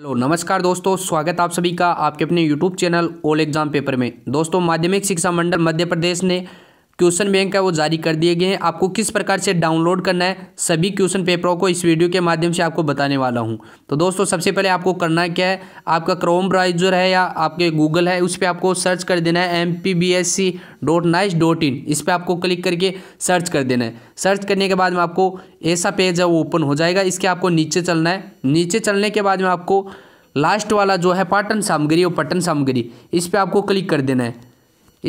hello नमस्कार दोस्तों स्वागत आप सभी का आपके अपने YouTube channel all exam paper में दोस्तों माध्यमिक शिक्षा मंडल मध्य प्रदेश ने क्वेश्चन बैंक है वो जारी कर दिए गए हैं आपको किस प्रकार से डाउनलोड करना है सभी क्वेश्चन पेपरों को इस वीडियो के माध्यम से आपको बताने वाला हूं तो दोस्तों सबसे पहले आपको करना क्या है आपका क्रोम ब्राउजर है या आपके गूगल है उस पर आपको सर्च कर देना है M P B S C dot nice dot in इस पर आपको क्लिक करके सर्च कर देना है सर्च करने के बाद में आपको ऐसा पेज है वो ओपन हो जाएगा इसके आपको नीचे चलना है नीचे चलने के बाद में आपको लास्ट वाला जो है पाटन सामग्री और पटन सामग्री इस पर आपको क्लिक कर देना है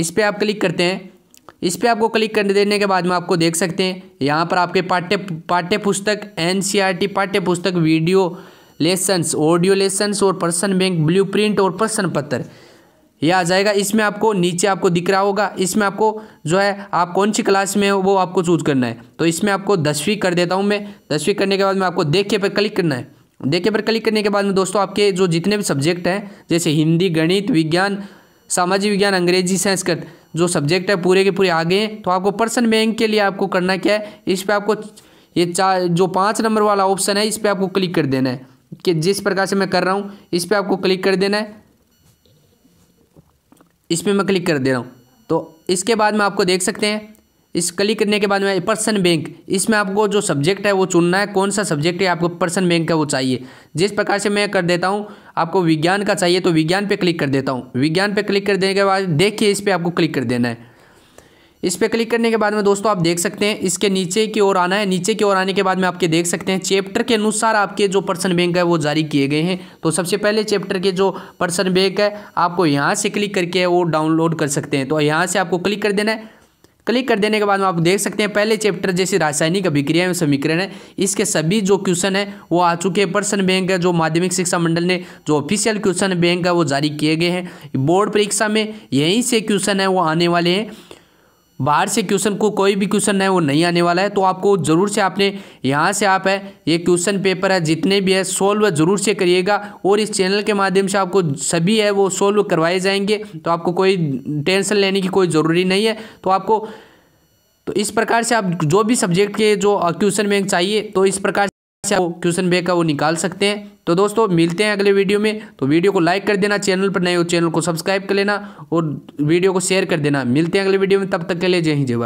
इस पर आप क्लिक करते हैं इस पर आपको क्लिक कर देने के बाद में आपको देख सकते हैं यहाँ पर आपके पाठ्य पाठ्य पुस्तक एन e पाठ्य पुस्तक वीडियो लेसन्स ऑडियो लेसन्स और पर्सन बैंक ब्लू और प्रश्न पत्र ये आ जाएगा इसमें आपको नीचे आपको दिख रहा होगा इसमें आपको जो है आप कौन सी क्लास में हो वो आपको चूज करना है तो इसमें आपको दसवीं कर देता हूँ मैं दसवीं करने के बाद में आपको देखे पर क्लिक करना है देखे पर क्लिक करने के बाद में दोस्तों आपके जो जितने भी सब्जेक्ट हैं जैसे हिंदी गणित विज्ञान सामाजिक विज्ञान अंग्रेजी संस्कृत जो सब्जेक्ट है पूरे के पूरे आगे हैं तो आपको पर्सन बैंक के लिए आपको करना क्या है इस पर आपको ये चार जो पाँच नंबर वाला ऑप्शन है इस पर आपको क्लिक कर देना है कि जिस प्रकार से मैं कर रहा हूँ इस पर आपको क्लिक कर देना है इस पर मैं क्लिक कर दे रहा हूँ तो इसके बाद में आपको देख सकते हैं इस क्लिक करने के बाद में पर्सन बैंक इसमें आपको जो सब्जेक्ट है वो चुनना है कौन सा सब्जेक्ट है आपको पर्सन बैंक का वो चाहिए जिस प्रकार से मैं कर देता हूँ आपको विज्ञान का चाहिए तो विज्ञान पे क्लिक कर देता हूँ विज्ञान पे क्लिक कर देने के बाद देखिए इस पर आपको क्लिक कर देना है इस पर क्लिक करने के बाद में दोस्तों आप देख सकते हैं इसके नीचे की ओर आना है नीचे की ओर आने के बाद में आपके देख सकते हैं चैप्टर के अनुसार आपके जो पर्सन बैंक है वो जारी किए गए हैं तो सबसे पहले चैप्टर के जो पर्सन बैंक है आपको यहाँ से क्लिक करके वो डाउनलोड कर सकते हैं तो यहाँ से आपको क्लिक कर देना है क्लिक कर देने के बाद में आप देख सकते हैं पहले चैप्टर जैसे रासायनिक अभिक्रिया में समीकरण है इसके सभी जो क्वेश्चन है वो आ चुके हैं पर्सन बैंक है जो माध्यमिक शिक्षा मंडल ने जो ऑफिशियल क्वेश्चन बैंक है वो जारी किए गए हैं बोर्ड परीक्षा में यहीं से क्वेश्चन है वो आने वाले हैं बाहर से क्वेश्चन को कोई भी क्वेश्चन है वो नहीं आने वाला है तो आपको ज़रूर से आपने यहाँ से आप है ये क्वेश्चन पेपर है जितने भी है सोल्व ज़रूर से करिएगा और इस चैनल के माध्यम से आपको सभी है वो सोल्व करवाए जाएंगे तो आपको कोई टेंशन लेने की कोई ज़रूरी नहीं है तो आपको तो इस प्रकार से आप जो भी सब्जेक्ट के जो क्वेश्चन बैंक चाहिए तो इस प्रकार से आप क्वेश्चन बैक का वो निकाल सकते हैं तो दोस्तों मिलते हैं अगले वीडियो में तो वीडियो को लाइक कर देना चैनल पर नए हो चैनल को सब्सक्राइब कर लेना और वीडियो को शेयर कर देना मिलते हैं अगले वीडियो में तब तक के लिए जय हिंद जय